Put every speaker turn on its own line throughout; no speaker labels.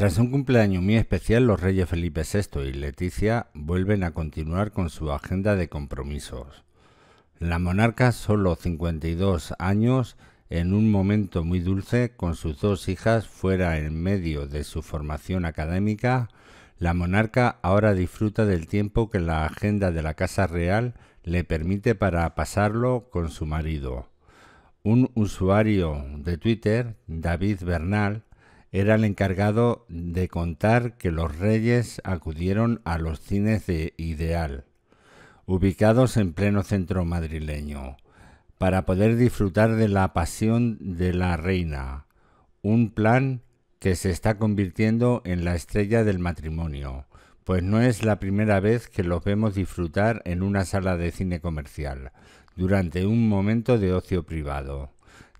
Tras un cumpleaños muy especial, los reyes Felipe VI y Leticia vuelven a continuar con su agenda de compromisos. La monarca solo 52 años, en un momento muy dulce, con sus dos hijas fuera en medio de su formación académica, la monarca ahora disfruta del tiempo que la agenda de la Casa Real le permite para pasarlo con su marido. Un usuario de Twitter, David Bernal, era el encargado de contar que los reyes acudieron a los cines de Ideal, ubicados en pleno centro madrileño, para poder disfrutar de la pasión de la reina, un plan que se está convirtiendo en la estrella del matrimonio, pues no es la primera vez que los vemos disfrutar en una sala de cine comercial, durante un momento de ocio privado.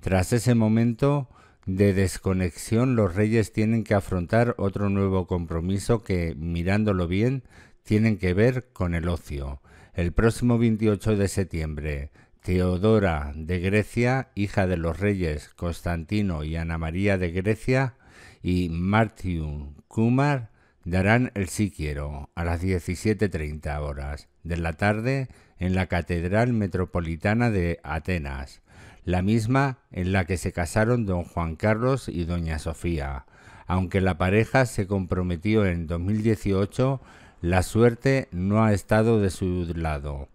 Tras ese momento, de desconexión los reyes tienen que afrontar otro nuevo compromiso que, mirándolo bien, tienen que ver con el ocio. El próximo 28 de septiembre, Teodora de Grecia, hija de los reyes Constantino y Ana María de Grecia, y Martium Kumar darán el sí quiero a las 17.30 horas de la tarde en la Catedral Metropolitana de Atenas la misma en la que se casaron don Juan Carlos y doña Sofía. Aunque la pareja se comprometió en 2018, la suerte no ha estado de su lado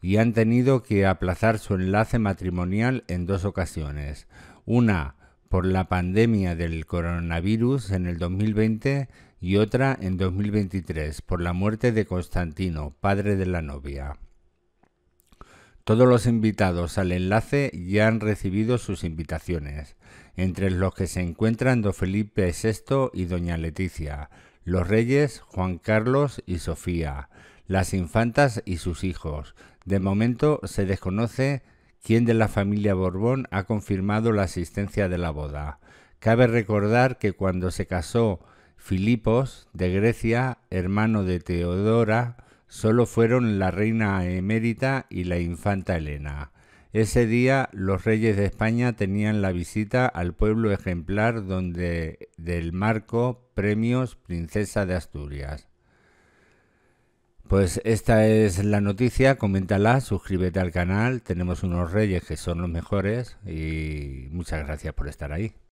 y han tenido que aplazar su enlace matrimonial en dos ocasiones. Una por la pandemia del coronavirus en el 2020 y otra en 2023 por la muerte de Constantino, padre de la novia. Todos los invitados al enlace ya han recibido sus invitaciones, entre los que se encuentran don Felipe VI y doña Leticia, los reyes Juan Carlos y Sofía, las infantas y sus hijos. De momento se desconoce quién de la familia Borbón ha confirmado la asistencia de la boda. Cabe recordar que cuando se casó Filipos de Grecia, hermano de Teodora, solo fueron la reina emérita y la infanta Elena. Ese día los reyes de España tenían la visita al pueblo ejemplar donde del marco Premios Princesa de Asturias. Pues esta es la noticia, coméntala, suscríbete al canal, tenemos unos reyes que son los mejores y muchas gracias por estar ahí.